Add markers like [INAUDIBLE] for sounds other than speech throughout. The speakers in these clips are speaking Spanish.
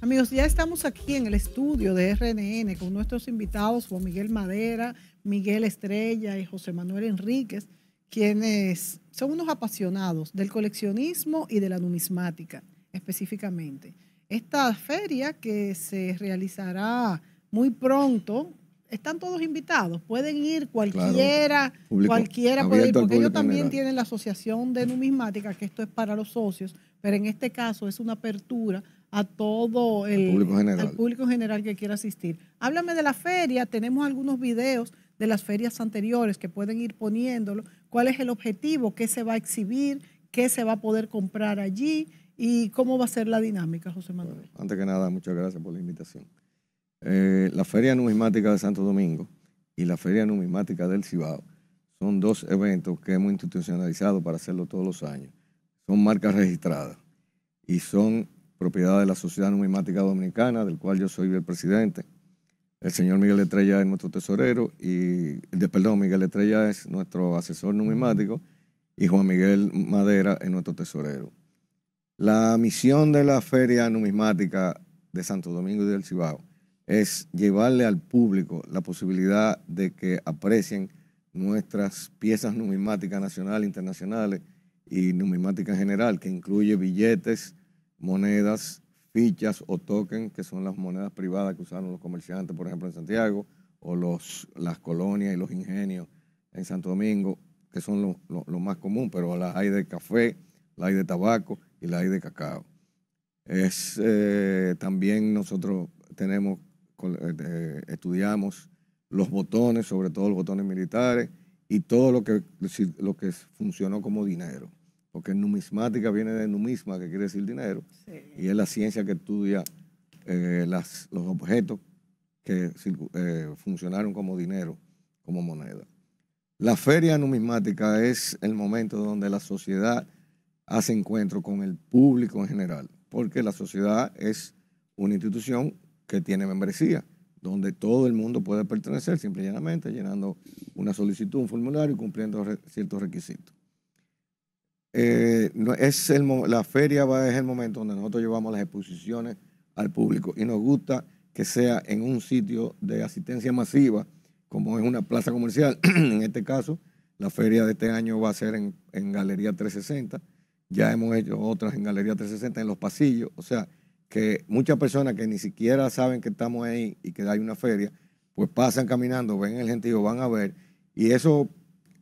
Amigos, ya estamos aquí en el estudio de RNN con nuestros invitados Juan Miguel Madera, Miguel Estrella y José Manuel Enríquez, son unos apasionados del coleccionismo y de la numismática específicamente. Esta feria que se realizará muy pronto, están todos invitados, pueden ir cualquiera, cualquiera puede ir, porque ellos también tienen la asociación de numismática, que esto es para los socios, pero en este caso es una apertura a todo el, público general. público general que quiera asistir. Háblame de la feria, tenemos algunos videos de las ferias anteriores, que pueden ir poniéndolo, cuál es el objetivo, qué se va a exhibir, qué se va a poder comprar allí y cómo va a ser la dinámica, José Manuel. antes que nada, muchas gracias por la invitación. Eh, la Feria Numismática de Santo Domingo y la Feria Numismática del Cibao son dos eventos que hemos institucionalizado para hacerlo todos los años. Son marcas registradas y son propiedad de la Sociedad Numismática Dominicana, del cual yo soy el presidente el señor Miguel Estrella es nuestro tesorero, y, de, perdón, Miguel Estrella es nuestro asesor numismático y Juan Miguel Madera es nuestro tesorero. La misión de la Feria Numismática de Santo Domingo y del Cibao es llevarle al público la posibilidad de que aprecien nuestras piezas numismáticas nacionales, internacionales y numismática en general, que incluye billetes, monedas, fichas o tokens, que son las monedas privadas que usaron los comerciantes, por ejemplo, en Santiago, o los, las colonias y los ingenios en Santo Domingo, que son lo, más común, pero las hay de café, las hay de tabaco y las hay de cacao. Es, eh, también nosotros tenemos, eh, estudiamos los botones, sobre todo los botones militares, y todo lo que, lo que funcionó como dinero porque numismática viene de numisma, que quiere decir dinero, y es la ciencia que estudia eh, los objetos que eh, funcionaron como dinero, como moneda. La feria numismática es el momento donde la sociedad hace encuentro con el público en general, porque la sociedad es una institución que tiene membresía, donde todo el mundo puede pertenecer, simple y llanamente, llenando una solicitud, un formulario y cumpliendo ciertos requisitos. Eh, es la feria va, es el momento donde nosotros llevamos las exposiciones al público y nos gusta que sea en un sitio de asistencia masiva, como es una plaza comercial. [CLEARS THROAT] en este caso, la feria de este año va a ser en, en Galería 360. Ya hemos hecho otras en Galería 360, en los pasillos. O sea, que muchas personas que ni siquiera saben que estamos ahí y que hay una feria, pues pasan caminando, ven el gentío, van a ver. Y eso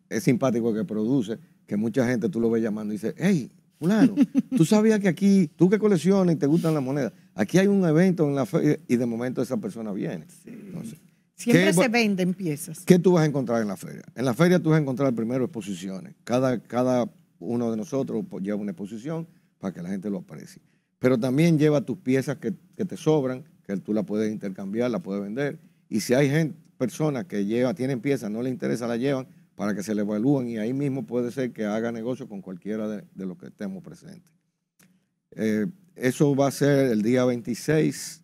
es simpático que produce que mucha gente tú lo ves llamando y dice, hey, claro, tú sabías que aquí, tú que coleccionas y te gustan las monedas, aquí hay un evento en la feria y de momento esa persona viene. Siempre se venden piezas. ¿Qué tú vas a encontrar en la feria? En la feria tú vas a encontrar primero exposiciones. Cada, cada uno de nosotros pues, lleva una exposición para que la gente lo aprecie. Pero también lleva tus piezas que, te sobran, que tú la puedes intercambiar, la puedes vender. Y si hay gente, personas que lleva, tienen piezas, no les interesa, la llevan para que se le evalúen y ahí mismo puede ser que haga negocio con cualquiera de, los que estemos presentes. Eh, eso va a ser el día 26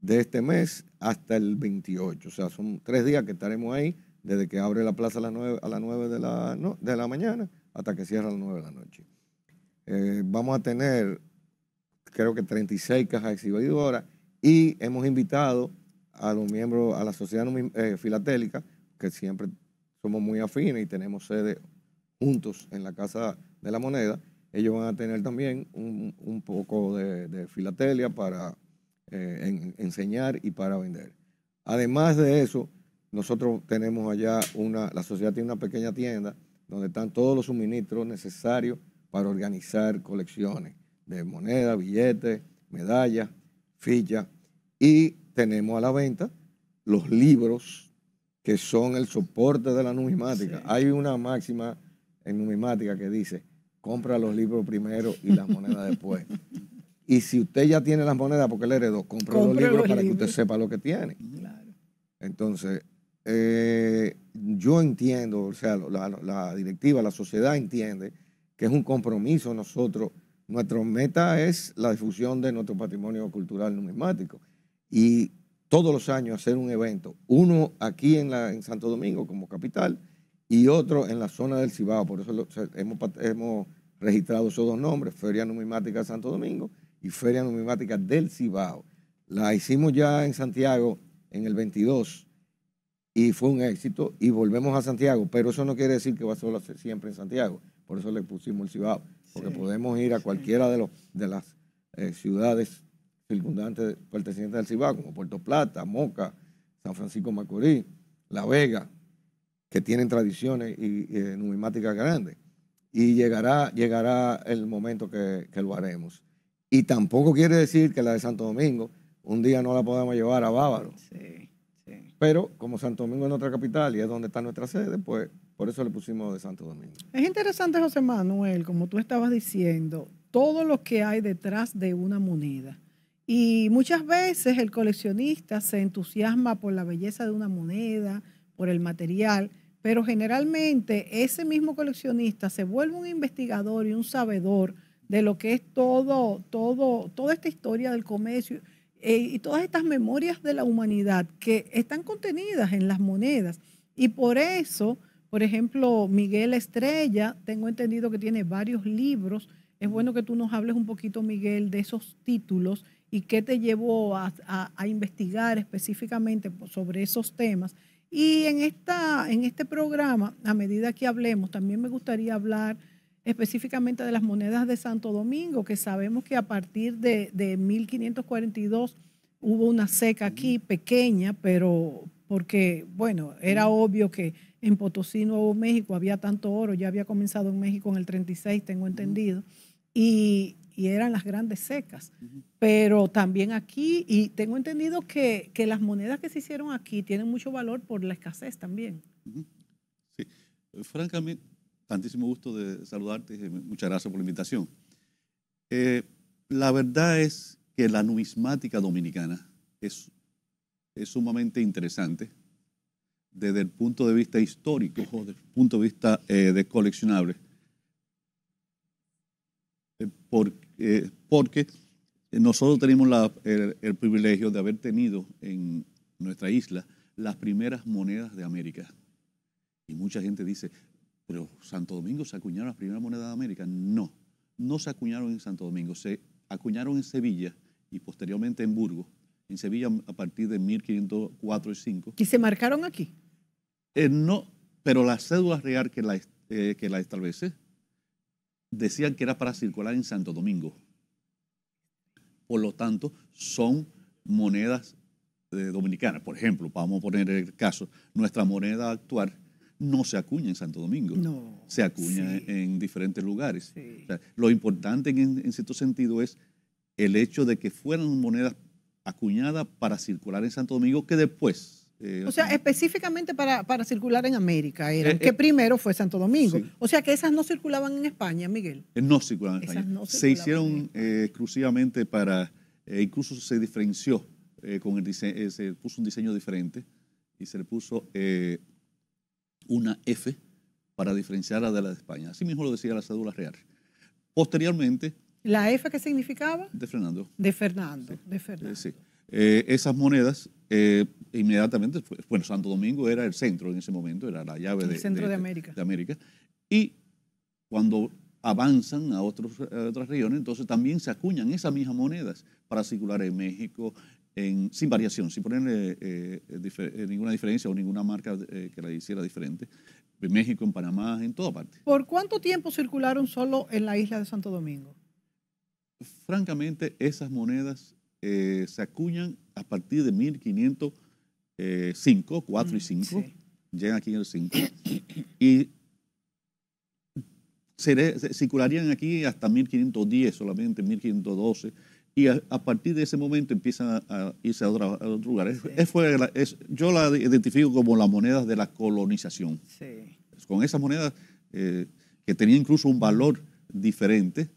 de este mes hasta el 28, o sea, son tres días que estaremos ahí desde que abre la plaza a las 9, de, la, de la mañana hasta que cierra a las 9 de la noche. Eh, vamos a tener, creo que 36 cajas exhibidoras y hemos invitado a los miembros, a la sociedad eh, filatélica, que siempre somos muy afines y tenemos sede juntos en la Casa de la Moneda. Ellos van a tener también un, poco de, filatelia para eh, enseñar y para vender. Además de eso, nosotros tenemos allá una, la sociedad tiene una pequeña tienda donde están todos los suministros necesarios para organizar colecciones de moneda, billetes, medallas, fichas. Y tenemos a la venta los libros que son el soporte de la numismática. Hay una máxima en numismática que dice, compra los libros primero y las monedas después. [LAUGHS] Y si usted ya tiene las monedas porque le heredó, compra los libros para que usted sepa lo que tiene. Claro. Entonces, eh, yo entiendo, o sea, la, la, directiva, la sociedad entiende que es un compromiso nosotros. Nuestra meta es la difusión de nuestro patrimonio cultural numismático. Y todos los años hacer un evento, uno aquí en, Santo Domingo como capital y otro en la zona del Cibao. Por eso hemos, hemos, registrado esos dos nombres, Feria Numismática de Santo Domingo y Feria Numismática del Cibao. La hicimos ya en Santiago en el 22 y fue un éxito y volvemos a Santiago, pero eso no quiere decir que va a solo siempre en Santiago. Por eso le pusimos el Cibao, porque podemos ir a cualquiera de, los, de las eh, ciudades circundantes pertenecientes al Cibao, como Puerto Plata, Moca, San Francisco Macorís, La Vega, que tienen tradiciones y, eh, numismática grandes. Y llegará, llegará el momento que, lo haremos. Y tampoco quiere decir que la de Santo Domingo un día no la podamos llevar a Bávaro. Sí, sí. Pero como Santo Domingo es nuestra capital y es donde está nuestra sede, pues por eso le pusimos de Santo Domingo. Es interesante, José Manuel, como tú estabas diciendo, todo lo que hay detrás de una moneda. Y muchas veces el coleccionista se entusiasma por la belleza de una moneda, por el material, pero generalmente ese mismo coleccionista se vuelve un investigador y un sabedor de lo que es todo, todo, toda esta historia del comercio eh, y todas estas memorias de la humanidad que están contenidas en las monedas. Y por eso, por ejemplo, Miguel Estrella, tengo entendido que tiene varios libros. Es bueno que tú nos hables un poquito, Miguel, de esos títulos y qué te llevó a, investigar específicamente sobre esos temas. Y en, esta, en este programa, a medida que hablemos, también me gustaría hablar específicamente de las monedas de Santo Domingo, que sabemos que a partir de, de 1542 hubo una seca aquí pequeña, pero porque, bueno, era obvio que en Potosí, Nuevo México, había tanto oro, ya había comenzado en México en el 36, tengo entendido, y y eran las grandes secas. Pero también aquí, y tengo entendido que, las monedas que se hicieron aquí tienen mucho valor por la escasez también. Sí, eh, francamente, tantísimo gusto de saludarte y muchas gracias por la invitación. Eh, la verdad es que la numismática dominicana es, sumamente interesante desde el punto de vista histórico o desde el punto de vista eh, de coleccionables, eh, porque eh, porque nosotros tenemos el, privilegio de haber tenido en nuestra isla las primeras monedas de América. Y mucha gente dice, pero Santo Domingo se acuñaron las primeras monedas de América. No, no se acuñaron en Santo Domingo, se acuñaron en Sevilla y posteriormente en Burgos, en Sevilla a partir de 1504 y 5. ¿Y se marcaron aquí? Eh, no, pero la cédula real que eh, que la establece decían que era para circular en Santo Domingo. Por lo tanto, son monedas eh, dominicanas. Por ejemplo, vamos a poner el caso, nuestra moneda actual no se acuña en Santo Domingo, se acuña en, diferentes lugares. lo importante en, en, cierto sentido es el hecho de que fueran monedas acuñadas para circular en Santo Domingo que después eh, o sea, específicamente para, circular en América, era, eh, que eh, primero fue Santo Domingo. O sea que esas no circulaban en España, Miguel. no circulaban en España. se hicieron exclusivamente para, incluso se diferenció, con el diseño, se puso un diseño diferente y se le puso una F para diferenciarla de la de España. Así mismo lo decía la cédula real. Posteriormente... ¿La F qué significaba? De Fernando. De Fernando, de Fernando. sí. esas monedas eh, inmediatamente, bueno, Santo Domingo era el centro en ese momento, era la llave del centro de, este, América. de, América. Y cuando avanzan a, otros, eh, otras regiones, entonces también se acuñan esas mismas monedas para circular en México, en, sin variación, sin ponerle eh, ninguna diferencia o ninguna marca que la hiciera diferente. En México, en Panamá, en toda parte. ¿Por cuánto tiempo circularon solo en la isla de Santo Domingo? Francamente, esas monedas se acuñan a partir de 1505, 4 eh, y 5, mm, llegan aquí en el 5, y circularían aquí hasta 1510 solamente, 1512, y a, partir de ese momento empiezan a, irse a, otro lugar. lugares. fue yo la identifico como las monedas de la colonización. Con esas monedas eh, que tenían incluso un valor diferente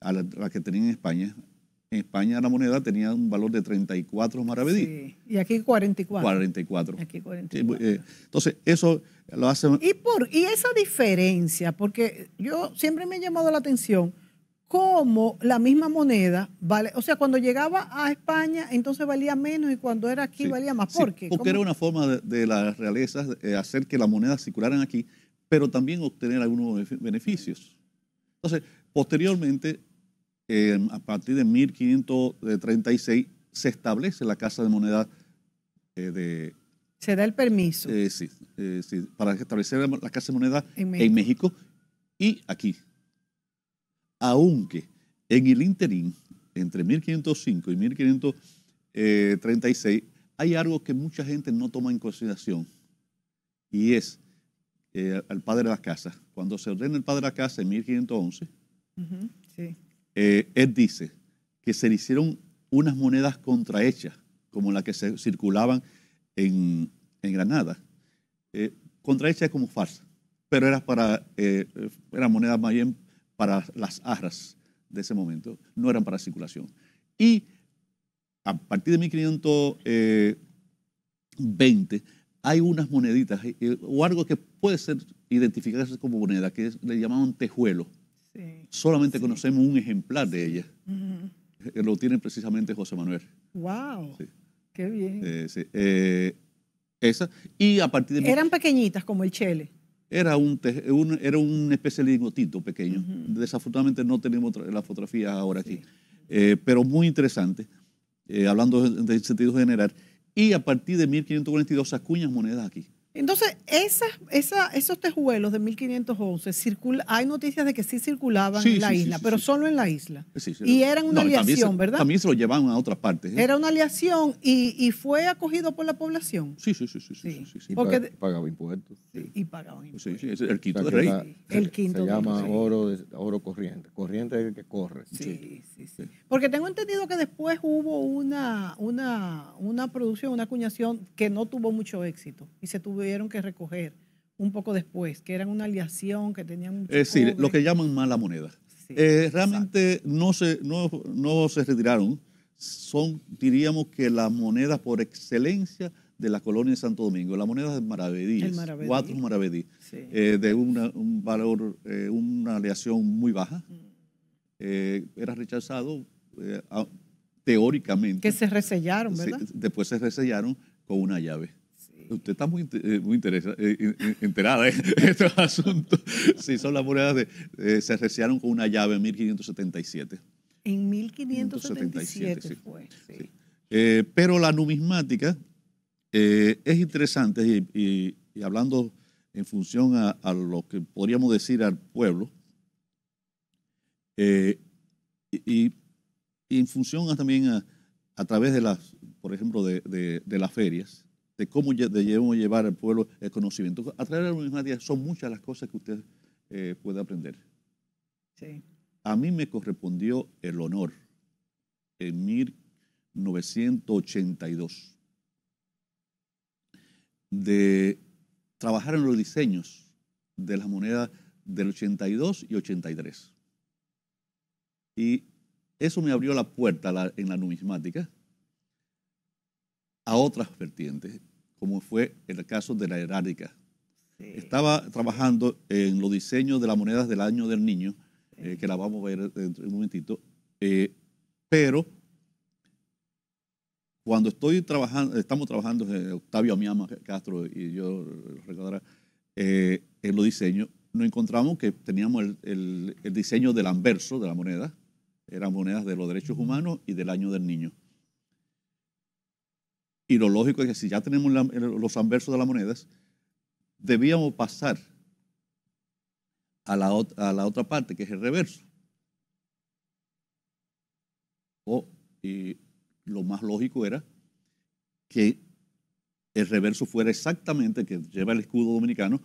a la, que tenían en España, en España la moneda tenía un valor de 34 maravedí. Y aquí 44. 44. Aquí 44. Eh, entonces, eso lo hace... ¿Y, por, esa diferencia, porque yo siempre me he llamado la atención cómo la misma moneda vale, o sea, cuando llegaba a España entonces valía menos y cuando era aquí valía más. Porque era una forma de, las realezas eh, hacer que las monedas circularan aquí, pero también obtener algunos beneficios. Entonces, posteriormente a partir de 1536 se establece la Casa de Moneda eh, de... Se da el permiso. Eh, eh, sí, para establecer la Casa de Moneda en México. y aquí. Aunque en el interín, entre 1505 y 1536, hay algo que mucha gente no toma en consideración y es al padre de la casa. Cuando se ordena el padre de la casa en 1511, sí él eh, dice que se le hicieron unas monedas contrahechas, como las que se circulaban en, Granada. Eh, contrahechas como farsa, pero era para, eh, eran monedas más bien para las arras de ese momento, no eran para circulación. Y a partir de 1520 eh, hay unas moneditas o algo que puede ser identificado como moneda, que le llamaban tejuelo. Solamente conocemos un ejemplar de ella. Lo tiene precisamente José Manuel. ¡Wow! ¡Qué bien! Eh, eh, esa. Y a partir de... ¿Eran pequeñitas como el chele? Era, un, era un especie de lingotito pequeño. Desafortunadamente no tenemos la fotografía ahora aquí. Eh, pero muy interesante, hablando del sentido general. Y a partir de 1542 se acuñan monedas aquí. Entonces, esas, esos tejuelos de 1511, circula, hay noticias de que sí circulaban en la isla, pero solo en la isla. y eran una aleación, ¿verdad? También se lo llevaban a otras partes. ¿eh? Era una aliación y, fue acogido por la población. Sí, sí, sí. sí, sí, Porque, pagaba, impuestos. Y pagaba impuestos. el quinto de rey. se llama oro, oro corriente. Corriente es el que corre. Sí, sí, sí, Porque tengo entendido que después hubo una, una, una producción, una acuñación que no tuvo mucho éxito y se tuvo tuvieron que recoger un poco después, que eran una aleación, que tenían mucho. Es decir, lo que llaman mala moneda. Eh, realmente no se, no, se retiraron. Son, diríamos que las monedas por excelencia de la colonia de Santo Domingo, las monedas de maravedí, cuatro maravedí, eh, de un valor, eh, una aleación muy baja, mm. era rechazado teóricamente. Que se resellaron, ¿verdad? después se resellaron con una llave. Usted está muy, eh, eh, enterada [LAUGHS] de estos asuntos. Sí, son las monedas de, eh, se reciaron con una llave en 1577. En 1577 sí. fue. pero la numismática es interesante y, hablando en función a, lo que podríamos decir al pueblo y, en función también a, través de las, por ejemplo, de las ferias de cómo debemos llevar al pueblo el conocimiento. A través de la numismática son muchas las cosas que usted eh, puede aprender. A mí me correspondió el honor en 1982 de trabajar en los diseños de las monedas del 82 y 83. Y eso me abrió la puerta en la numismática a otras vertientes como fue el caso de la heráldica. Estaba trabajando en los diseños de las monedas del año del niño, eh, que la vamos a ver dentro de un momentito, eh, pero cuando estoy trabajando, estamos trabajando, eh, Octavio ama Castro y yo, recordará, en los diseños, nos encontramos que teníamos el diseño del anverso de la moneda, eran monedas de los derechos humanos y del año del niño. Y lo lógico es que si ya tenemos los anversos de las monedas, debíamos pasar a la, a la otra parte, que es el reverso. O, y lo más lógico era que el reverso fuera exactamente, que lleva el escudo dominicano,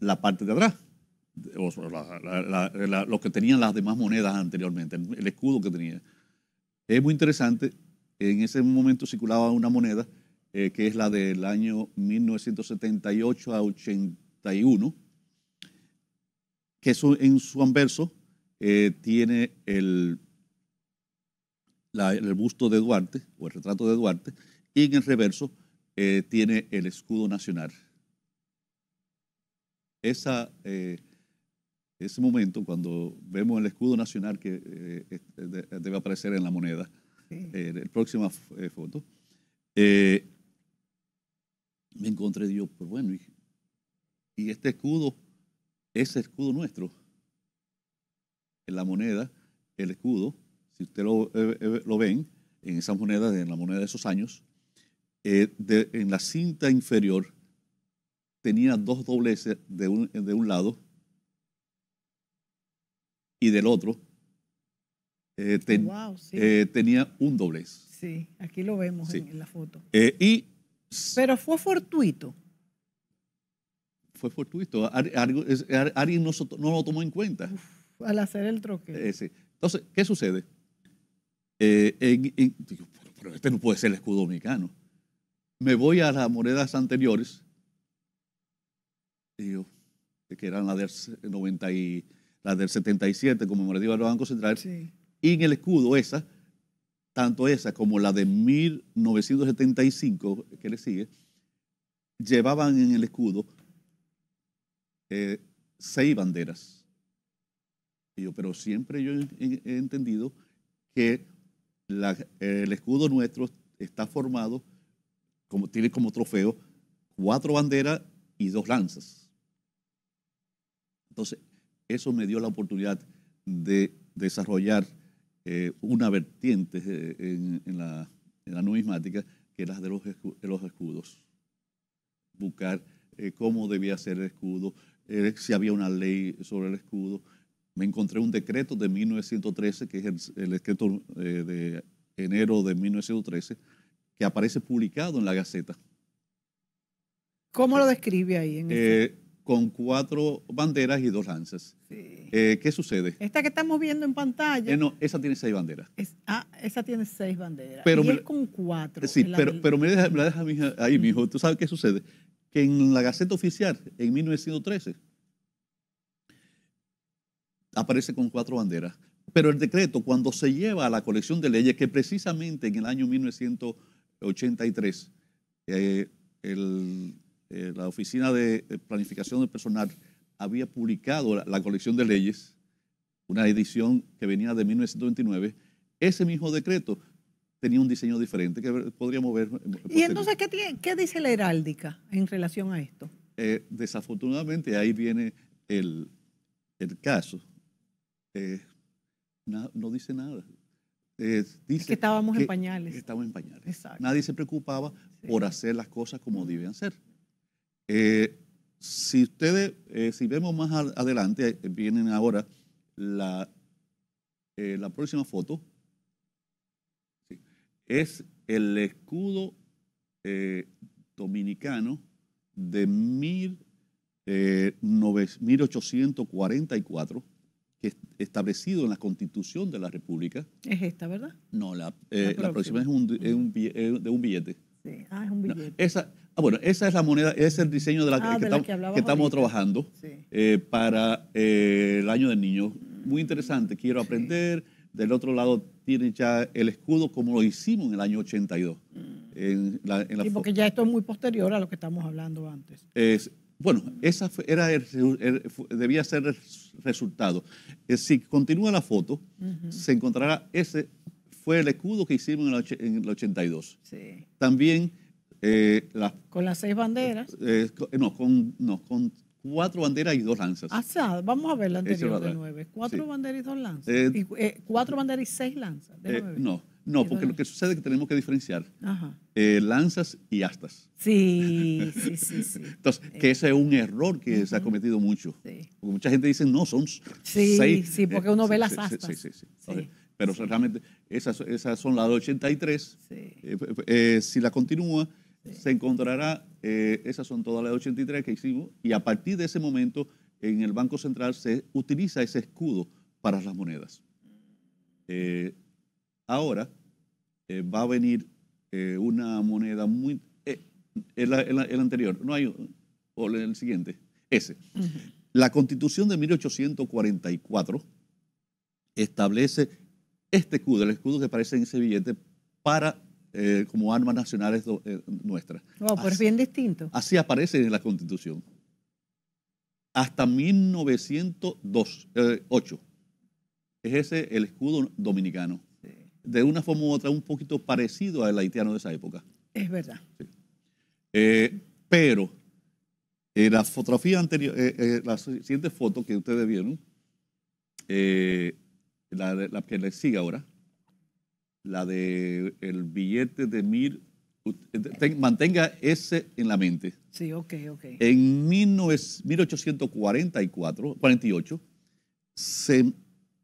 la parte de atrás, lo que tenían las demás monedas anteriormente, el, escudo que tenía. Es muy interesante en ese momento circulaba una moneda eh, que es la del año 1978 a 81, que en su anverso eh, tiene el, busto de Duarte o el retrato de Duarte y en el reverso eh, tiene el escudo nacional. ese momento, cuando vemos el escudo nacional que debe aparecer en la moneda, en eh, la próxima eh, foto. Eh, me encontré Dios, pues bueno, y, este escudo, ese escudo nuestro, en la moneda, el escudo, si usted lo, ven, en esa moneda, en la moneda de esos años, en la cinta inferior tenía dos dobleces de un, de un lado y del otro eh, eh, tenía un doblez. Sí, aquí lo vemos en, la foto. Eh, y, Pero fue fortuito. Fue fortuito. Alguien no, lo tomó en cuenta. al hacer el troque. Entonces, ¿qué sucede? digo, pero este no puede ser el escudo dominicano. Me voy a las monedas anteriores. Digo, que eran las del, 90 y, las del 77, como me digo los Banco Central. Sí y en el escudo, esa, tanto esa como la de 1975, que le sigue, llevaban en el escudo eh, seis banderas. yo, pero siempre yo he, entendido que el escudo nuestro está formado, como, tiene como trofeo, cuatro banderas y dos lanzas. Entonces, eso me dio la oportunidad de desarrollar eh, una vertiente eh, en, la, numismática que era de los, escudos. Buscar eh, cómo debía ser el escudo, si había una ley sobre el escudo. Me encontré un decreto de 1913, que es el, decreto de enero de 1913, que aparece publicado en la Gaceta. ¿Cómo lo describe ahí? En con cuatro banderas y dos lanzas. Eh, ¿Qué sucede? Esta que estamos viendo en pantalla. Eh, no, esa tiene seis banderas. ah, esa tiene seis banderas. Pero y él con cuatro. Sí, pero, me la deja, ahí, mijo. ¿Tú sabes qué sucede? Que en la Gaceta Oficial, en 1913, aparece con cuatro banderas. Pero el decreto, cuando se lleva a la colección de leyes, que precisamente en el año 1983, eh, el eh, la Oficina de eh, Planificación del Personal había publicado la, colección de leyes, una edición que venía de 1929. Ese mismo decreto tenía un diseño diferente que podríamos ver. Eh, ¿Y entonces ¿qué, dice la heráldica en relación a esto? desafortunadamente ahí viene el, caso. no, dice nada. dice es que estábamos en pañales. Estábamos en pañales. Nadie se preocupaba por hacer las cosas como debían ser. Eh, si ustedes, eh, si vemos más adelante, vienen ahora la, eh, la próxima foto. Es el escudo dominicano de mil, que 1844 establecido en la Constitución de la República. ¿Es esta, verdad? No, la, próxima. es, es de un billete. Ah, billete. esa, ah, bueno, esa es la moneda, es el diseño de la, ah, que, estamos, trabajando eh, para eh, el año del niño. Muy interesante, quiero aprender. Del otro lado tiene ya el escudo como lo hicimos en el año 82. Mm. porque ya esto es muy posterior a lo que estamos hablando antes. bueno, ese esa era debía ser el resultado. Eh, si continúa la foto, se encontrará ese fue el escudo que hicimos en el, 82. Sí. También... Eh, con las seis banderas. Eh, eh, eh, no, con, cuatro banderas y dos lanzas. Ah, vamos a ver la anterior de nueve. Cuatro banderas y dos lanzas. cuatro banderas y seis lanzas. No, no, porque lo que sucede es que tenemos que diferenciar lanzas y astas. Sí, sí, sí. sí. [LAUGHS] Entonces, que ese es un error que se ha cometido mucho. Porque mucha gente dice, no, son seis. Sí, sí, porque uno ve las astas. sí, sí. sí. Pero realmente esas, esas, son las 83. Eh, eh, si la continúa, se encontrará, eh, esas son todas las 83 que hicimos, y a partir de ese momento en el Banco Central se utiliza ese escudo para las monedas. ahora va a venir una moneda muy... El, anterior, no hay... O el siguiente, ese. La constitución de 1844 establece este escudo, el escudo que aparece en ese billete, para eh, como armas nacionales eh, nuestras. Wow, pues bien distinto. Así aparece en la Constitución. Hasta 1908 eh, es ese el escudo dominicano. De una forma u otra, un poquito parecido al haitiano de esa época. Es verdad. Eh, pero la fotografía anterior, la siguiente foto que ustedes vieron, eh, la, la que le sigue ahora, la de el billete de mil, eh, mantenga ese en la mente. Sí, ok, ok. En 1844, 48, se eh,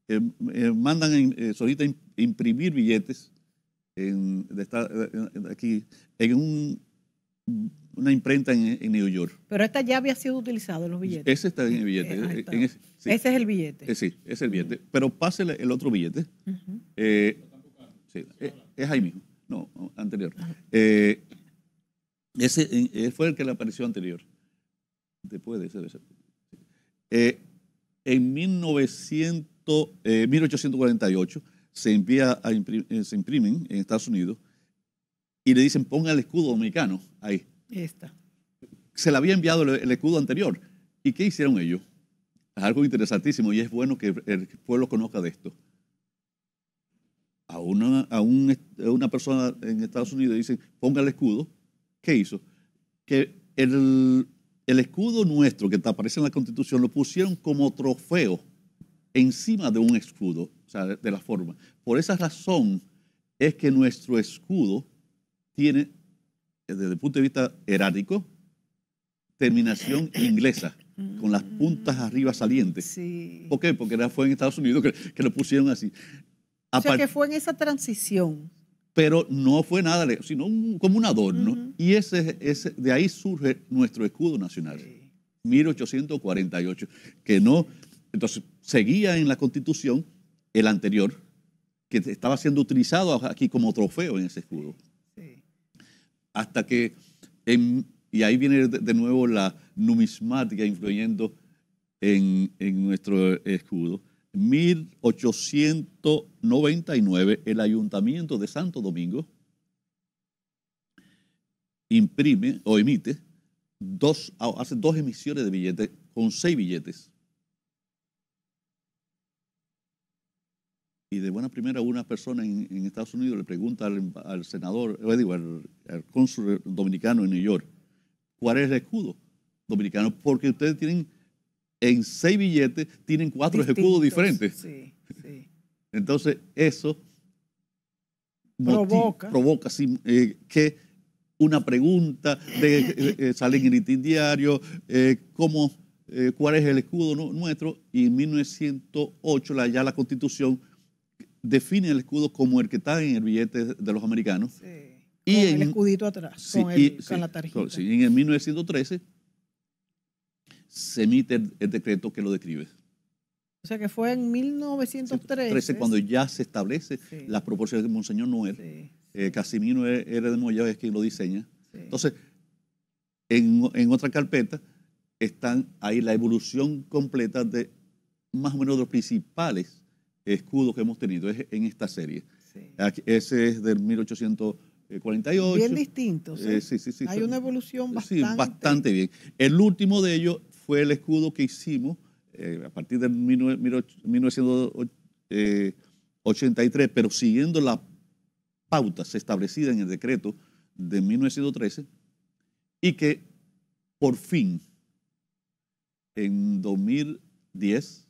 eh, mandan eh, solita imprimir billetes aquí en un una imprenta en, New York. Pero esta ya había sido utilizada en los billetes. Ese está en el billete. ese, es el billete. Eh, sí, es el billete. Pero pase el, otro billete. Eh, eh, es ahí mismo. No, anterior. ese fue el que le apareció anterior. Después de ese. en 1900, 1848 se envía a se imprimen en Estados Unidos y le dicen, ponga el escudo dominicano ahí. Esta. Se le había enviado el, escudo anterior. ¿Y qué hicieron ellos? Es Algo interesantísimo y es bueno que el pueblo conozca de esto. A una, a, un, una persona en Estados Unidos dicen, ponga el escudo. ¿Qué hizo? Que el, escudo nuestro que aparece en la Constitución lo pusieron como trofeo encima de un escudo, o sea, de la forma. Por esa razón es que nuestro escudo tiene, desde el punto de vista heráldico terminación [CLEARS THROAT] inglesa, con las mm. puntas arriba salientes. ¿Por qué? Porque fue en Estados Unidos que, lo pusieron así. o sea, que fue en esa transición. Pero no fue nada, sino como un adorno. Y ese, ese, de ahí surge nuestro escudo nacional, 1848, que no, entonces seguía en la constitución el anterior, que estaba siendo utilizado aquí como trofeo en ese escudo hasta que, y ahí viene de nuevo la numismática influyendo en, en nuestro escudo, 1899 el ayuntamiento de Santo Domingo imprime o emite dos, hace dos emisiones de billetes con seis billetes y de buena primera una persona en, Estados Unidos le pregunta al, senador, senador, eh, digo, al, cónsul dominicano en New York, ¿cuál es el escudo dominicano? Porque ustedes tienen, en seis billetes, tienen cuatro escudos diferentes. Sí, Entonces, eso provoca, eh, que una pregunta de eh, sale en el itin diario, cuál es el escudo nuestro, y en 1908 ya la constitución define el escudo como el que está en el billete de los americanos. Sí, y con el escudito atrás, con, la tarjeta. Sí, en el 1913 se emite el, decreto que lo describe. O sea que fue en 1913 13, cuando ya se establece las proporciones de Monseñor Noel. Eh, Casimiro era de Moya, es quien lo diseña. Entonces, en, en otra carpeta están ahí la evolución completa de más o menos los principales Escudo que hemos tenido es en esta serie. Ese es del 1848. Bien distinto. ¿eh? Eh, ¿sí? sí, sí, Hay una evolución bastante. bastante bien. El último de ellos fue el escudo que hicimos eh, a partir de 1983, pero siguiendo las pautas establecidas en el decreto de 1913 y que por fin en 2010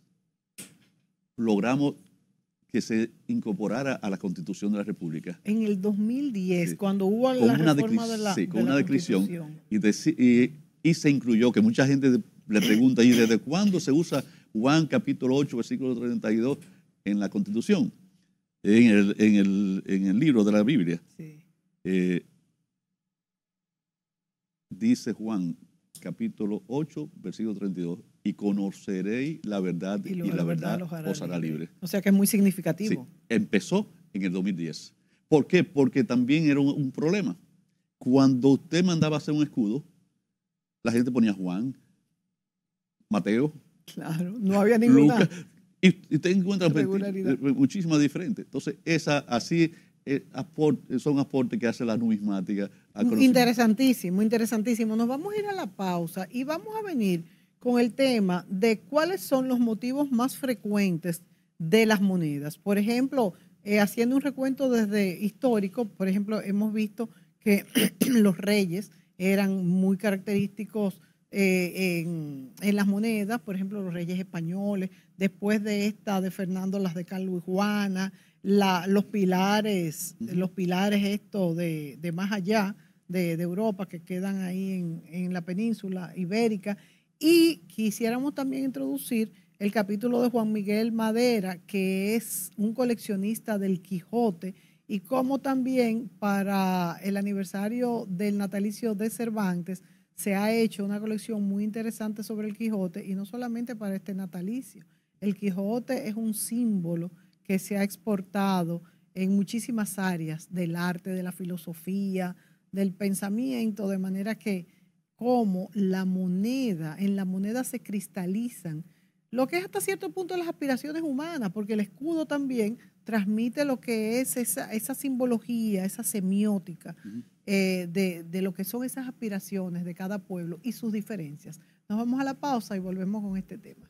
logramos que se incorporara a la Constitución de la República. En el 2010, cuando hubo la con una reforma de la, sí, con una descripción Y, se incluyó, que mucha gente le pregunta, ¿y desde cuándo se usa Juan capítulo 8, versículo 32 en la Constitución? En el, libro de la Biblia. Eh, dice Juan capítulo 8, versículo 32, y conoceréis la verdad y, la verdad, os hará libre. O sea que es muy significativo. empezó en el 2010. ¿Por qué? Porque también era un, problema. Cuando usted mandaba hacer un escudo, la gente ponía Juan, Mateo. Claro, no había ninguna. y, usted encuentra eh, muchísimas diferentes. Entonces, esa así eh, son aportes que hace la numismática. Mm, interesantísimo, interesantísimo. Nos vamos a ir a la pausa y vamos a venir con el tema de cuáles son los motivos más frecuentes de las monedas. Por ejemplo, eh, haciendo un recuento desde histórico, por ejemplo, hemos visto que [CLEARS THROAT] los reyes eran muy característicos eh, en, las monedas, por ejemplo, los reyes españoles, después de esta de Fernando, las de Carlos y Juana, los pilares, los pilares esto de, más allá de, Europa que quedan ahí en la península ibérica y quisiéramos también introducir el capítulo de Juan Miguel Madera, que es un coleccionista del Quijote, y como también para el aniversario del natalicio de Cervantes se ha hecho una colección muy interesante sobre el Quijote, y no solamente para este natalicio. El Quijote es un símbolo que se ha exportado en muchísimas áreas del arte, de la filosofía, del pensamiento, de manera que cómo la moneda, en la moneda se cristalizan lo que es hasta cierto punto las aspiraciones humanas, porque el escudo también transmite lo que es esa, simbología, esa semiótica eh, de, lo que son esas aspiraciones de cada pueblo y sus diferencias. Nos vamos a la pausa y volvemos con este tema.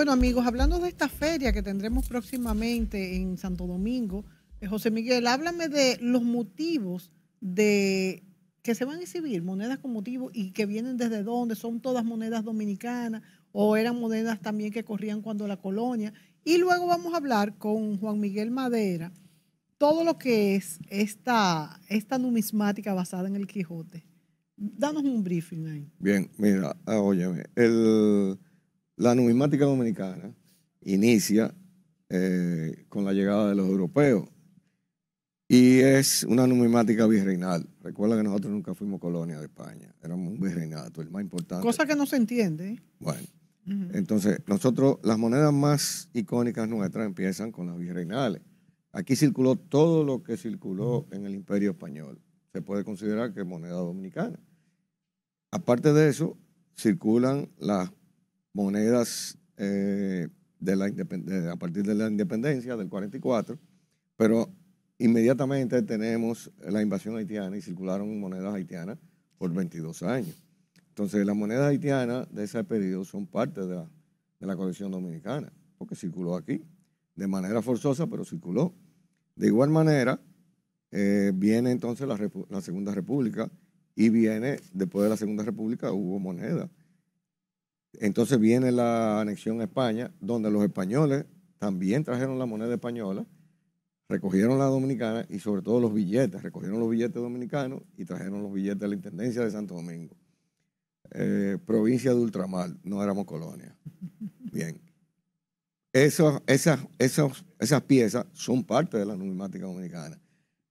Bueno, amigos, hablando de esta feria que tendremos próximamente en Santo Domingo, eh, José Miguel, háblame de los motivos de que se van a exhibir monedas con motivo y que vienen desde dónde, son todas monedas dominicanas o eran monedas también que corrían cuando la colonia. Y luego vamos a hablar con Juan Miguel Madera todo lo que es esta, esta numismática basada en el Quijote. Danos un briefing ahí. Bien, mira, ah, óyeme, el la numismática dominicana inicia eh, con la llegada de los europeos y es una numismática virreinal. Recuerda que nosotros nunca fuimos colonia de España, éramos un virreinato, el más importante. Cosa que no se entiende. ¿eh? Bueno, entonces nosotros, las monedas más icónicas nuestras empiezan con las virreinales. Aquí circuló todo lo que circuló en el imperio español. Se puede considerar que es moneda dominicana. Aparte de eso, circulan las monedas eh, de la a partir de la independencia del 44, pero inmediatamente tenemos la invasión haitiana y circularon monedas haitianas por 22 años. Entonces, las monedas haitianas de ese periodo son parte de la, de colección dominicana, porque circuló aquí, de manera forzosa, pero circuló. De igual manera, eh, viene entonces la, la, Segunda República y viene, después de la Segunda República, hubo moneda entonces viene la anexión a España, donde los españoles también trajeron la moneda española, recogieron la dominicana y sobre todo los billetes, recogieron los billetes dominicanos y trajeron los billetes de la Intendencia de Santo Domingo. Eh, provincia de Ultramar, no éramos colonia. [LAUGHS] Bien. esas, esas piezas son parte de la numismática dominicana.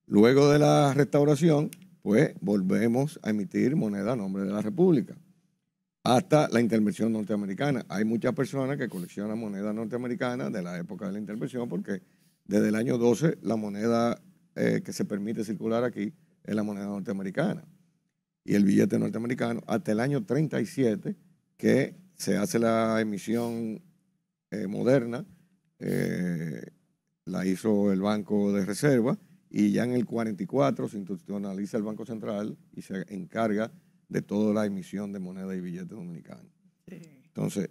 Luego de la restauración, pues volvemos a emitir moneda a nombre de la República hasta la intervención norteamericana. Hay muchas personas que coleccionan moneda norteamericana de la época de la intervención porque desde el año 12 la moneda eh, que se permite circular aquí es la moneda norteamericana y el billete norteamericano hasta el año 37 que se hace la emisión eh, moderna, eh, la hizo el Banco de Reserva y ya en el 44 se institucionaliza el Banco Central y se encarga de toda la emisión de moneda y billetes dominicanos. Entonces,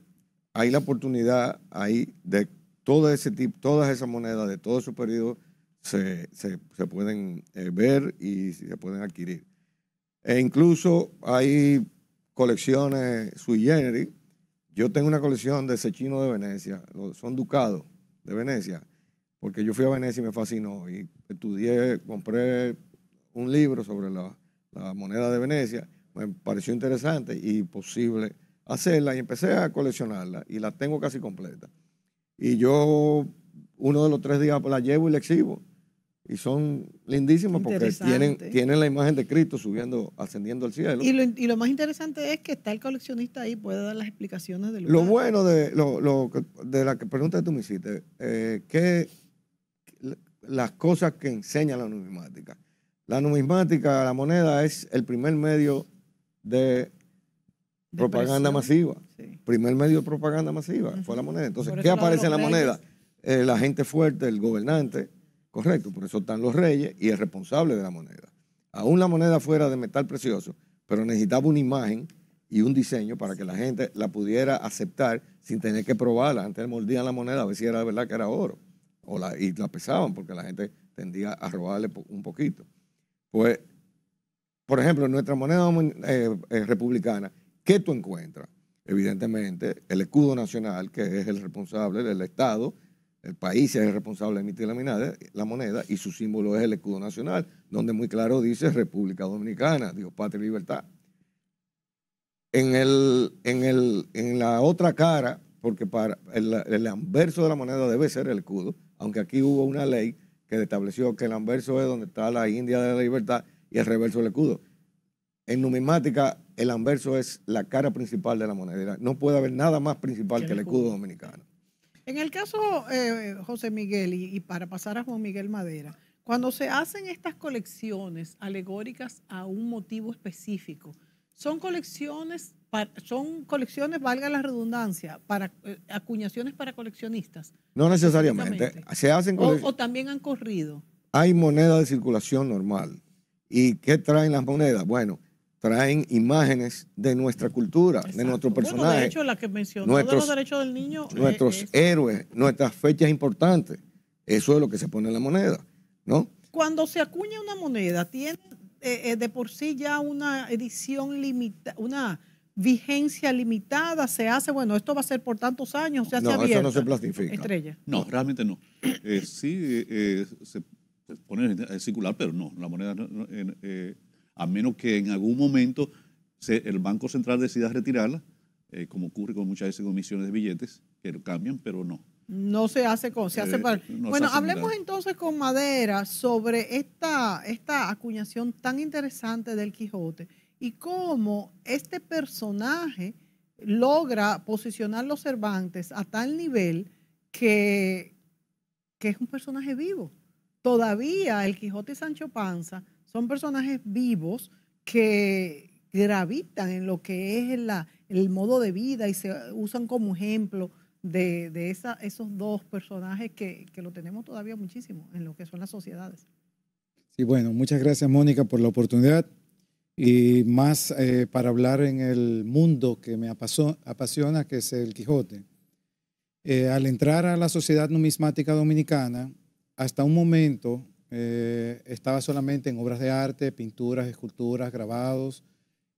hay la oportunidad ahí de todo ese tipo, todas esas monedas de todo su periodo se, pueden eh, ver y se pueden adquirir. E incluso hay colecciones sui generis. Yo tengo una colección de ese chino de Venecia, son ducados de Venecia, porque yo fui a Venecia y me fascinó. Y estudié, compré un libro sobre la moneda de Venecia me pareció interesante y posible hacerla y empecé a coleccionarla y la tengo casi completa. Y yo uno de los tres días la llevo y la exhibo. Y son lindísimas porque tienen, tienen la imagen de Cristo subiendo, ascendiendo al cielo. Y lo, y lo más interesante es que está el coleccionista ahí, puede dar las explicaciones de Lo bueno de, lo, de la pregunta que tú me hiciste, eh, que las cosas que enseña la numismática. La numismática, la moneda, es el primer medio de, propaganda masiva. Primer medio de propaganda masiva fue la moneda. Entonces, ¿qué aparece en la moneda? Eh, la gente fuerte, el gobernante, correcto, por eso están los reyes y el responsable de la moneda. Aún la moneda fuera de metal precioso, pero necesitaba una imagen y un diseño para que la gente la pudiera aceptar sin tener que probarla. Antes mordían la moneda a ver si era verdad que era oro. O la, y la pesaban porque la gente tendía a robarle un poquito. Pues por ejemplo, en nuestra moneda eh, eh, republicana, ¿qué tú encuentras? Evidentemente, el escudo nacional, que es el responsable del Estado, el país es el responsable de emitir la, moneda, y su símbolo es el escudo nacional, donde muy claro dice República Dominicana, Dios, patria y libertad. En, el, el, en la otra cara, porque para el anverso de la moneda debe ser el escudo, aunque aquí hubo una ley que estableció que el anverso es donde está la India de la libertad y el reverso del escudo. En numismática, el anverso es la cara principal de la moneda. No puede haber nada más principal que el escudo dominicano. En el caso, eh, José Miguel, y, para pasar a Juan Miguel Madera, cuando se hacen estas colecciones alegóricas a un motivo específico, son colecciones, son colecciones, valga la redundancia, para eh, acuñaciones para coleccionistas. No necesariamente. Se hacen o, o también han corrido. Hay moneda de circulación normal ¿Y qué traen las monedas? Bueno, traen imágenes de nuestra cultura, de nuestro personaje. que mencionó nuestros, derechos del niño. Eh, nuestros héroes, nuestras fechas importantes. Eso es lo que se pone en la moneda, ¿no? Cuando se acuña una moneda, ¿tiene eh, eh, de por sí ya una edición limitada, una vigencia limitada? ¿Se hace, bueno, esto va a ser por tantos años? no, eso no se plastifica. Estrella. No, realmente no. sí, se poner circular, pero no, la moneda, eh, a menos que en algún momento el Banco Central decida retirarla, eh, como ocurre con muchas veces con misiones de billetes, que cambian, pero no. No se hace con, hace eh, bueno, hablemos entonces con Madera sobre esta, esta acuñación tan interesante del Quijote y cómo este personaje logra posicionar los Cervantes a tal nivel que, que es un personaje vivo todavía el Quijote y Sancho Panza son personajes vivos que gravitan en lo que es el modo de vida y se usan como ejemplo de, esos dos personajes que, lo tenemos todavía muchísimo en lo que son las sociedades. Sí, bueno, muchas gracias Mónica por la oportunidad y más eh, para hablar en el mundo que me apasiona, que es el Quijote. Eh, al entrar a la Sociedad Numismática Dominicana, hasta un momento eh, estaba solamente en obras de arte, pinturas, esculturas, grabados,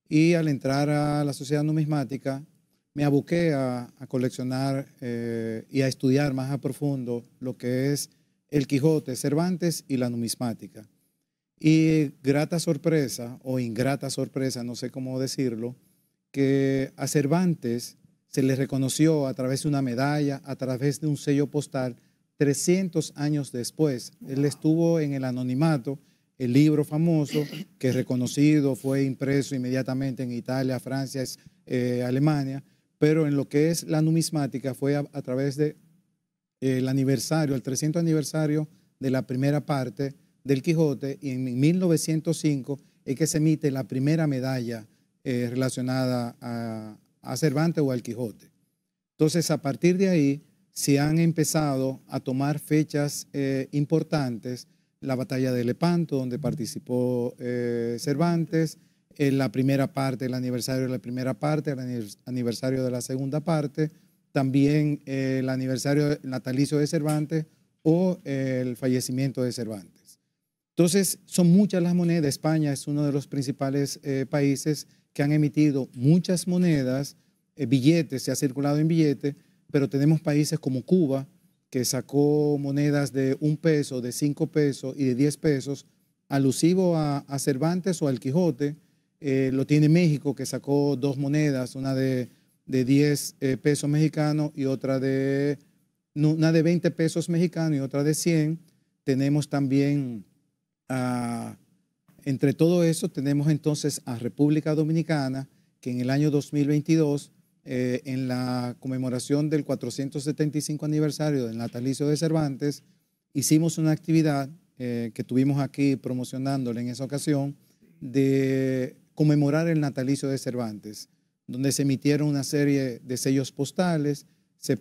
y al entrar a la sociedad numismática me abuqué a, coleccionar eh, y a estudiar más a profundo lo que es el Quijote, Cervantes y la numismática. Y grata sorpresa, o ingrata sorpresa, no sé cómo decirlo, que a Cervantes se le reconoció a través de una medalla, a través de un sello postal, 300 años después. Él estuvo en el anonimato, el libro famoso, que es reconocido, fue impreso inmediatamente en Italia, Francia, eh, Alemania, pero en lo que es la numismática fue a, través del de, aniversario, el 300 aniversario de la primera parte del Quijote, y en 1905 es que se emite la primera medalla eh, relacionada a, a Cervantes o al Quijote. Entonces, a partir de ahí, se han empezado a tomar fechas eh, importantes, la batalla de Lepanto, donde participó eh, Cervantes, en eh, la primera parte, el aniversario de la primera parte, el aniversario de la segunda parte, también el aniversario natalicio de Cervantes o el fallecimiento de Cervantes. Entonces, son muchas las monedas. España es uno de los principales países que han emitido muchas monedas, billetes, se ha circulado en billetes, pero tenemos países como Cuba, que sacó monedas de un peso, de cinco pesos y de diez pesos, alusivo a, Cervantes o al Quijote. Eh, lo tiene México, que sacó dos monedas, una de, diez 10 eh, pesos mexicanos y otra de, una de 20 pesos mexicanos y otra de 100. Tenemos también, ah, entre todo eso, tenemos entonces a República Dominicana, que en el año 2022 eh, en la conmemoración del 475 aniversario del natalicio de Cervantes, hicimos una actividad eh, que tuvimos aquí promocionándole en esa ocasión de conmemorar el natalicio de Cervantes, donde se emitieron una serie de sellos postales, se,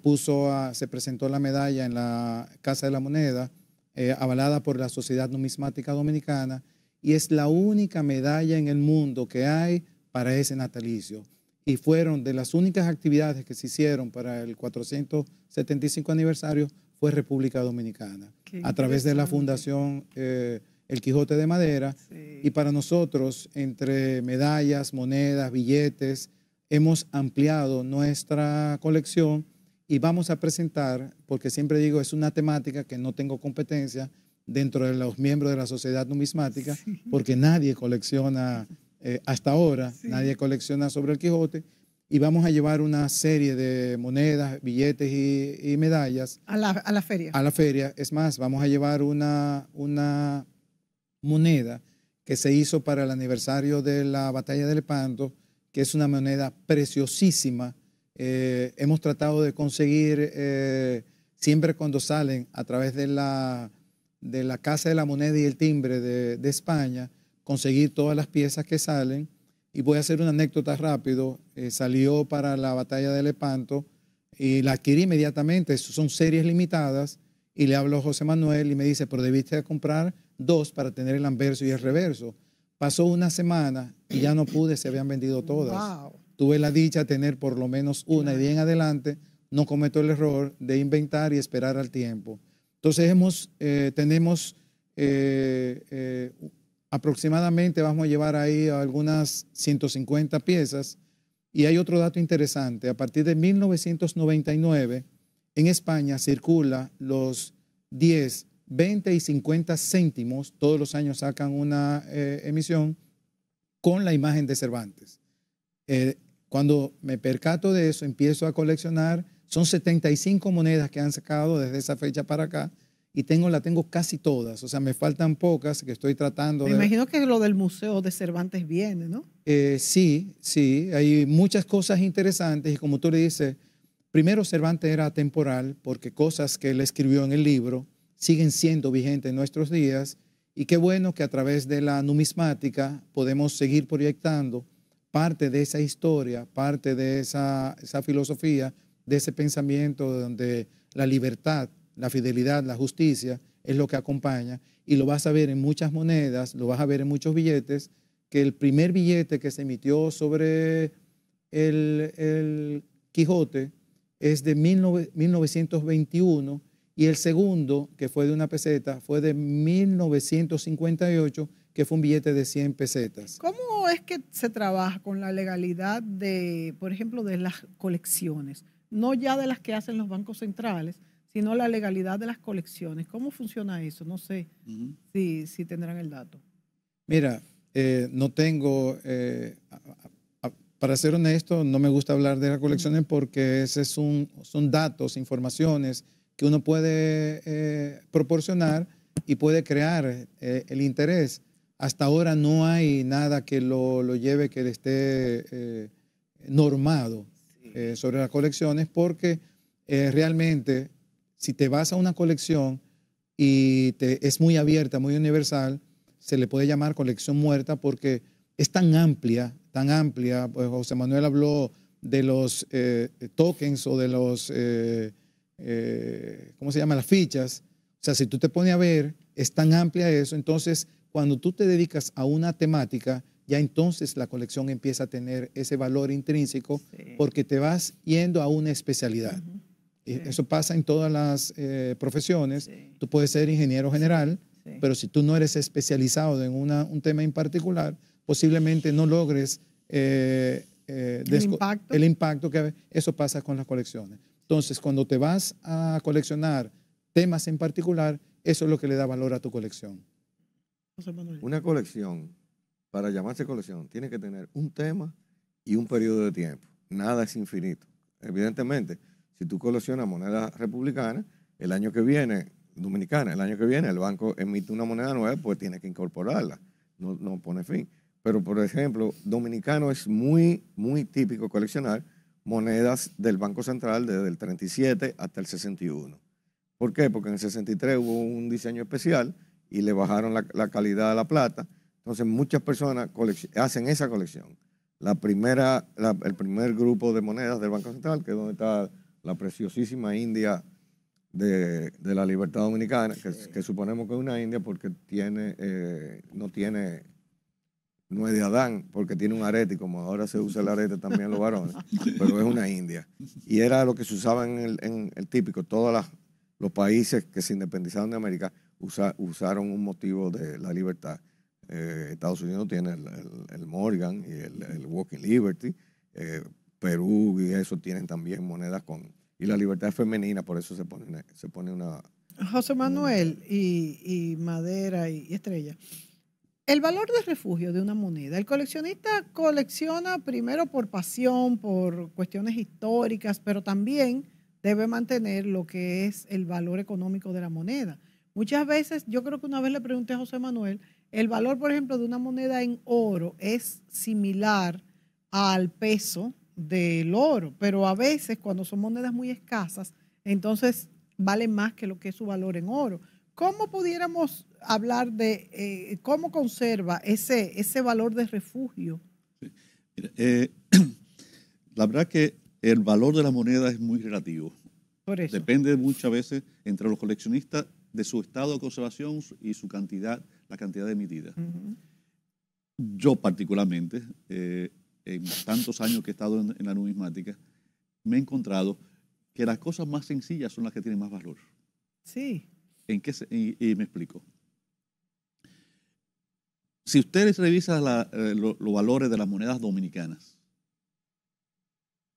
presentó la medalla en la Casa de la Moneda, eh, avalada por la Sociedad Numismática Dominicana, y es la única medalla en el mundo que hay para ese natalicio y fueron de las únicas actividades que se hicieron para el 475 aniversario fue República Dominicana, a través de la Fundación eh, El Quijote de Madera. Y para nosotros, entre medallas, monedas, billetes, hemos ampliado nuestra colección y vamos a presentar, porque siempre digo, es una temática que no tengo competencia dentro de los miembros de la sociedad numismática, porque nadie colecciona eh, hasta ahora nadie colecciona sobre el Quijote, y vamos a llevar una serie de monedas, billetes y, medallas. A la, feria. A la feria. Es más, vamos a llevar una, una moneda que se hizo para el aniversario de la batalla de Lepanto, que es una moneda preciosísima. Eh, hemos tratado de conseguir eh, siempre cuando salen a través de la, de la Casa de la Moneda y el Timbre de España, conseguir todas las piezas que salen. Y voy a hacer una anécdota rápido. Eh, salió para la batalla de Lepanto y la adquirí inmediatamente. Son series limitadas. Y le hablo a José Manuel y me dice, pero debiste comprar dos para tener el anverso y el reverso. Pasó una semana y ya no pude, se habían vendido todas. Tuve la dicha de tener por lo menos una y bien adelante no cometo el error de inventar y esperar al tiempo. Entonces hemos, eh, tenemos eh, aproximadamente vamos a llevar ahí algunas 150 piezas. Y hay otro dato interesante, a partir de 1999 en España circula los 10, 20 y 50 céntimos, todos los años sacan una eh, emisión con la imagen de Cervantes. Eh, cuando me percato de eso, empiezo a coleccionar, son 75 monedas que han sacado desde esa fecha para acá, y tengo, la tengo casi todas. O sea, me faltan pocas que estoy tratando me de... imagino que lo del Museo de Cervantes viene, ¿no? Eh, sí, sí. Hay muchas cosas interesantes y como tú le dices, primero Cervantes era temporal porque cosas que él escribió en el libro siguen siendo vigentes en nuestros días y qué bueno que a través de la numismática podemos seguir proyectando parte de esa historia, parte de esa, esa filosofía, de ese pensamiento donde la libertad la fidelidad, la justicia, es lo que acompaña. Y lo vas a ver en muchas monedas, lo vas a ver en muchos billetes, que el primer billete que se emitió sobre el, Quijote es de 1921 y el segundo, que fue de una peseta, fue de 1958, que fue un billete de 100 pesetas. ¿Cómo es que se trabaja con la legalidad de, por ejemplo, de las colecciones? No ya de las que hacen los bancos centrales, sino la legalidad de las colecciones. ¿Cómo funciona eso? No sé si, tendrán el dato. Mira, eh, no tengo, eh, para ser honesto, no me gusta hablar de las colecciones porque ese es un, son datos, informaciones que uno puede eh, proporcionar y puede crear el interés. Hasta ahora no hay nada que lo, lo lleve, que le esté normado sobre las colecciones porque realmente si te vas a una colección y te, es muy abierta, muy universal, se le puede llamar colección muerta porque es tan amplia, tan amplia. Pues José Manuel habló de los eh, tokens o de los, eh, eh, ¿cómo se llama? Las fichas. O sea, si tú te pones a ver, es tan amplia eso. Entonces, cuando tú te dedicas a una temática, ya entonces la colección empieza a tener ese valor intrínseco porque te vas yendo a una especialidad. Eh, eso pasa en todas las eh, profesiones. Tú puedes ser ingeniero general, pero si tú no eres especializado en un tema en particular, posiblemente no logres eh, ¿El, impacto? el, impacto? que eso pasa con las colecciones. Entonces, cuando te vas a coleccionar temas en particular, eso es lo que le da valor a tu colección. Una colección, para llamarse colección, tiene que tener un tema y un periodo de tiempo. Nada es infinito, evidentemente si tú coleccionas monedas republicanas, el año que viene, dominicana, el año que viene el banco emite una moneda nueva, pues tiene que incorporarla, no, pone fin. Pero, por ejemplo, dominicano es muy, muy típico coleccionar monedas del Banco Central desde el 37 hasta el 61. ¿Por qué? Porque en el 63 hubo un diseño especial y le bajaron la, calidad de la plata. Entonces muchas personas hacen esa colección. La primera, el primer grupo de monedas del Banco Central, que es donde está la preciosísima India de, la libertad dominicana, que, suponemos que es una India porque tiene, eh, no tiene, no es de Adán, porque tiene un arete, como ahora se usa el arete también los varones, [LAUGHS] pero es una India. Y era lo que se usaba en el, típico, todos los países que se independizaron de América usaron un motivo de la libertad. Eh, Estados Unidos tiene el, Morgan y el, Walking Liberty. Eh, Perú y eso tienen también monedas con... Y la libertad femenina, por eso se pone, se pone una... José Manuel y, y, Madera y, y Estrella. El valor de refugio de una moneda. El coleccionista colecciona primero por pasión, por cuestiones históricas, pero también debe mantener lo que es el valor económico de la moneda. Muchas veces, yo creo que una vez le pregunté a José Manuel, el valor, por ejemplo, de una moneda en oro es similar al peso del oro, pero a veces cuando son monedas muy escasas, entonces valen más que lo que es su valor en oro. ¿Cómo pudiéramos hablar de eh, cómo conserva ese, ese valor de refugio? Eh, [CLEARS THROAT] la verdad que el valor de la moneda es muy relativo. Depende muchas veces entre los coleccionistas de su estado de conservación y su cantidad, la cantidad emitida. Yo particularmente eh, en tantos años que he estado en, la numismática, me he encontrado que las cosas más sencillas son las que tienen más valor. Sí. ¿En qué y, me explico. Si ustedes revisan eh, los valores de las monedas dominicanas,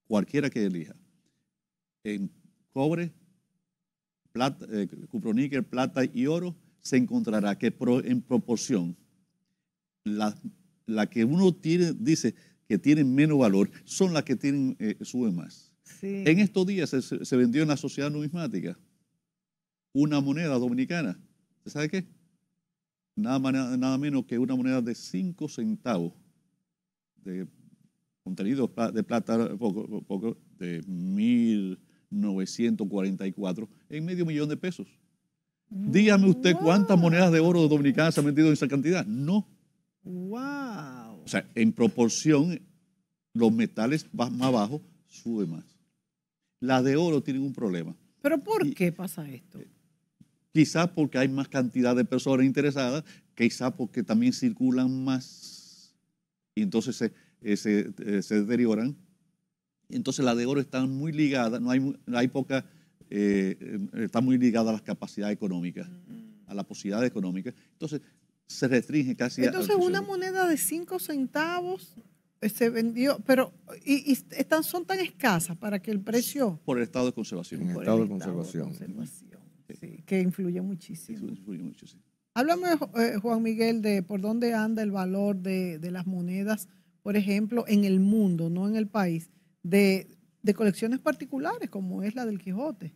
cualquiera que elija, en cobre, plata, eh, cuproníquel, plata y oro, se encontrará que en proporción, la, la que uno tiene, dice, que tienen menos valor son las que tienen, eh, suben más. En estos días se, vendió en la sociedad numismática una moneda dominicana. sabe qué? Nada, nada menos que una moneda de 5 centavos de contenido de plata poco, poco de 1944 en medio millón de pesos. Dígame usted cuántas mm, monedas de oro dominicanas se han vendido en esa cantidad. No. ¡Wow! O sea, en proporción, los metales más, más abajo sube más. Las de oro tienen un problema. ¿Pero por qué pasa esto? Eh, quizás porque hay más cantidad de personas interesadas, quizás porque también circulan más y entonces se, eh, eh, se, deterioran. Entonces las de oro están muy ligadas, no hay, hay están muy ligadas a las capacidades económicas, mm. a la posibilidad económica. Entonces se restringe casi Entonces, una moneda de 5 centavos eh, se vendió, pero y, están, son tan escasas para que el precio... Por el estado de conservación. el estado, de, conservación. que influye muchísimo. Háblame, eh, Juan Miguel, de por dónde anda el valor de, las monedas, por ejemplo, en el mundo, no en el país, de, de colecciones particulares, como es la del Quijote.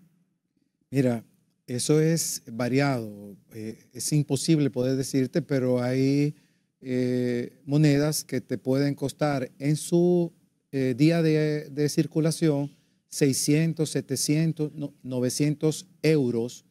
Mira, eso es variado, eh, es imposible poder decirte, pero hay eh, monedas que te pueden costar en su eh, día de, circulación 600, 700, 900 euros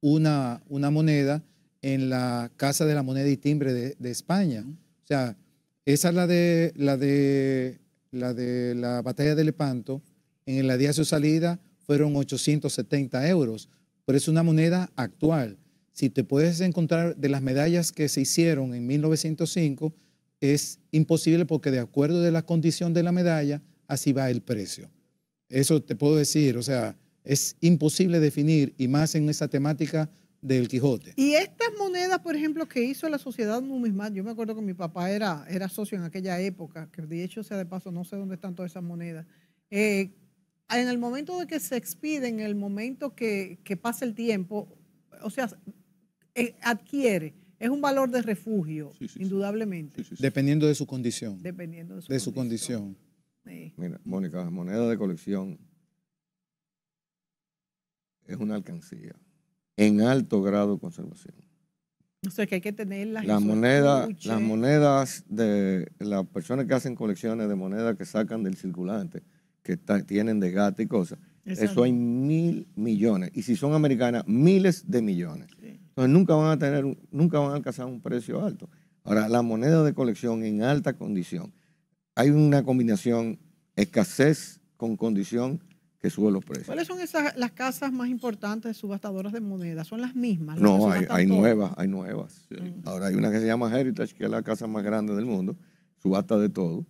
una, moneda en la Casa de la Moneda y Timbre de, España. O sea, esa es la de la, de, la, de la batalla de Lepanto. En la día de su salida fueron 870 euros. Pero es una moneda actual. Si te puedes encontrar de las medallas que se hicieron en 1905, es imposible porque de acuerdo de la condición de la medalla, así va el precio. Eso te puedo decir, o sea, es imposible definir y más en esa temática del Quijote. Y estas monedas, por ejemplo, que hizo la sociedad numismática, yo me acuerdo que mi papá era, era socio en aquella época, que de hecho sea de paso, no sé dónde están todas esas monedas. Eh, en el momento de que se expide, en el momento que, pasa el tiempo, o sea, eh, adquiere. Es un valor de refugio, indudablemente. Dependiendo de su condición. Dependiendo de su condición. Mira, Mónica, la moneda de colección es una alcancía en alto grado de conservación. O sea que hay que tener Las, moneda las monedas de las personas que hacen colecciones de monedas que sacan del circulante, que tienen de gato y cosas. Eso hay mil millones. Y si son americanas, miles de millones. Entonces nunca van a tener, nunca van a alcanzar un precio alto. Ahora, la moneda de colección en alta condición. Hay una combinación escasez con condición que sube los precios. ¿Cuáles son esas, las casas más importantes subastadoras de monedas? ¿Son las mismas? no, hay, nuevas, hay nuevas. Ahora hay una que se llama Heritage, que es la casa más grande del mundo, subasta de todo.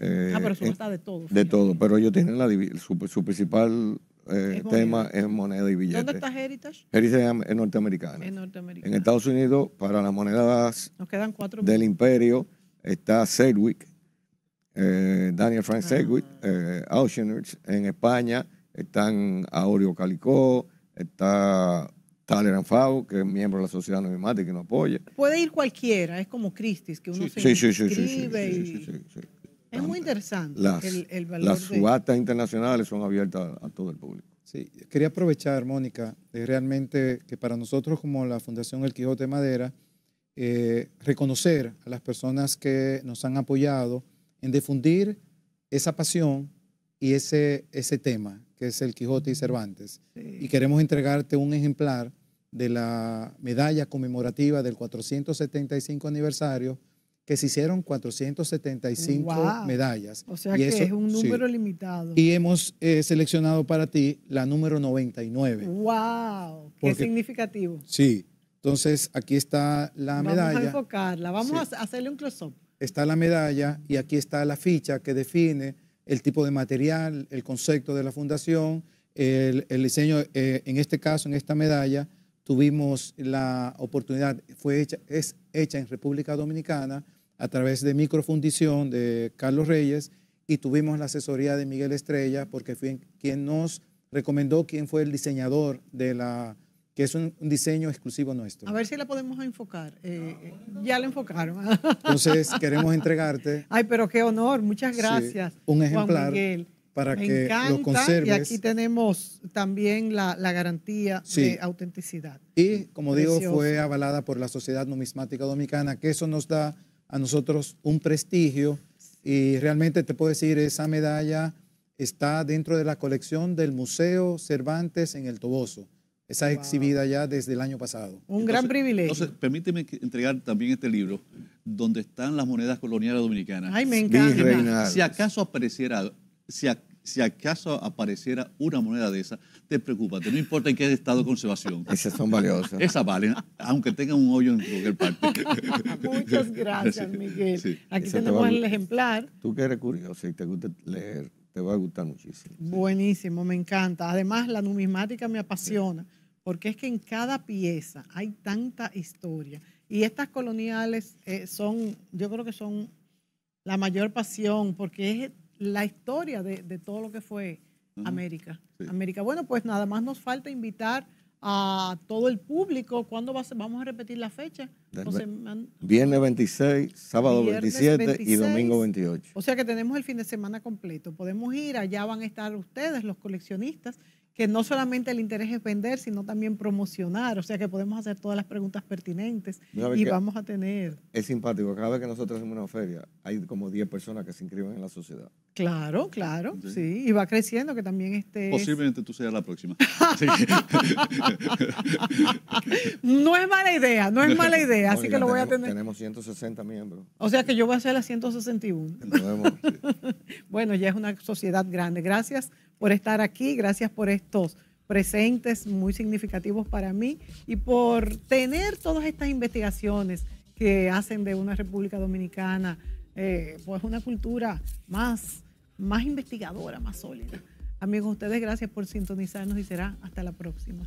Eh, ah, pero eso está eh, de todo. De todo, pero ellos tienen la, su, principal eh, tema es moneda y billetes. ¿Dónde está Heritage? Heritage es norteamericana. En Estados Unidos, para las monedas del imperio, está Sedgwick, Daniel Frank ah. Sedgwick, eh, En España están Aureo Calicó, está Taler Fau, que es miembro de la sociedad numismática y nos apoya. Puede ir cualquiera, es como Christie's, que uno se sí, y... Es muy interesante. Las, el, subastas internacionales son abiertas a, todo el público. Sí, quería aprovechar, Mónica, de eh, realmente que para nosotros como la Fundación El Quijote Madera, eh, reconocer a las personas que nos han apoyado en difundir esa pasión y ese, ese tema, que es el Quijote y Cervantes. Y queremos entregarte un ejemplar de la medalla conmemorativa del 475 aniversario que se hicieron 475 medallas. O sea que es un número limitado. Y hemos eh, seleccionado para ti la número 99. ¡Wow! ¡Qué significativo! Sí. Entonces, aquí está la medalla. Vamos a enfocarla, vamos a hacerle un close-up. Está la medalla y aquí está la ficha que define el tipo de material, el concepto de la fundación, el, diseño, eh, en este caso, en esta medalla, tuvimos la oportunidad, fue hecha, es hecha en República Dominicana, a través de microfundición de Carlos Reyes y tuvimos la asesoría de Miguel Estrella porque fue quien nos recomendó quién fue el diseñador de la que es un, diseño exclusivo nuestro. A ver si la podemos enfocar. Eh, ya la enfocaron. Entonces [LAUGHS] queremos entregarte. Ay, pero qué honor. Muchas gracias. un ejemplar. para que lo conserves. Y aquí tenemos también la, garantía de autenticidad. Y, como digo, fue avalada por la Sociedad Numismática Dominicana, que eso nos da a nosotros un prestigio y realmente te puedo decir, esa medalla está dentro de la colección del Museo Cervantes en el Toboso. Esa exhibida ya desde el año pasado. Un gran privilegio. Entonces, permíteme entregar también este libro donde están las monedas coloniales dominicanas. Ay, me encanta. Si acaso apareciera, si, si acaso apareciera una moneda de esa, te no importa en qué estado de conservación. Esas son valiosas. Esas valen, aunque tengan un hoyo en cualquier parte. [LAUGHS] Muchas gracias, Miguel. Aquí tenemos el ejemplar. Tú que eres curioso y te gusta leer, te va a gustar muchísimo. Buenísimo, me encanta. Además, la numismática me apasiona, porque es que en cada pieza hay tanta historia. Y estas coloniales eh, son, yo creo que son la mayor pasión, porque es la historia de todo lo que fue América. América. Bueno, pues nada más nos falta invitar a todo el público. ¿Cuándo vamos a repetir la fecha? viernes 26, sábado 27 y domingo 28. O sea que tenemos el fin de semana completo. Podemos ir, allá van a estar ustedes, los coleccionistas, que no solamente el interés es vender, sino también promocionar, o sea que podemos hacer todas las preguntas pertinentes y vamos a tener... Es simpático, cada vez que nosotros hacemos una feria, hay como 10 personas que se inscriben en la sociedad. Claro, claro, sí. Y va creciendo, que también esté. Posiblemente tú seas la próxima. [LAUGHS] no es mala idea, no es mala idea, así que lo voy a tener. Tenemos 160 miembros. O sea que yo voy a ser la 161. [LAUGHS] bueno, ya es una sociedad grande. Gracias por estar aquí, gracias por estos presentes muy significativos para mí y por tener todas estas investigaciones que hacen de una República Dominicana eh, pues una cultura más, más investigadora, más sólida. Amigos, ustedes gracias por sintonizarnos y será hasta la próxima.